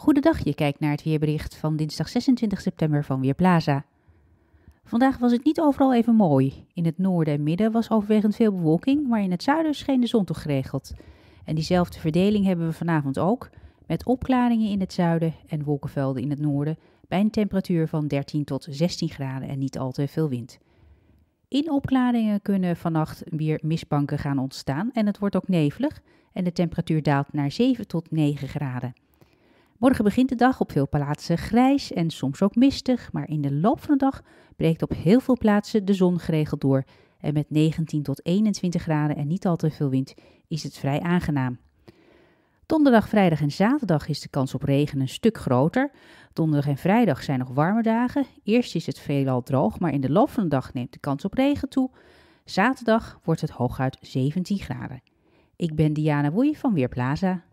Goedendag, je kijkt naar het weerbericht van dinsdag 26 september van Weerplaza. Vandaag was het niet overal even mooi. In het noorden en midden was overwegend veel bewolking, maar in het zuiden scheen de zon toch geregeld. En diezelfde verdeling hebben we vanavond ook, met opklaringen in het zuiden en wolkenvelden in het noorden, bij een temperatuur van 13 tot 16 graden en niet al te veel wind. In opklaringen kunnen vannacht weer mistbanken gaan ontstaan en het wordt ook nevelig en de temperatuur daalt naar 7 tot 9 graden. Morgen begint de dag op veel plaatsen grijs en soms ook mistig, maar in de loop van de dag breekt op heel veel plaatsen de zon geregeld door. En met 19 tot 21 graden en niet al te veel wind is het vrij aangenaam. Donderdag, vrijdag en zaterdag is de kans op regen een stuk groter. Donderdag en vrijdag zijn nog warme dagen. Eerst is het veelal droog, maar in de loop van de dag neemt de kans op regen toe. Zaterdag wordt het hooguit 17 graden. Ik ben Diana Woei van Weerplaza.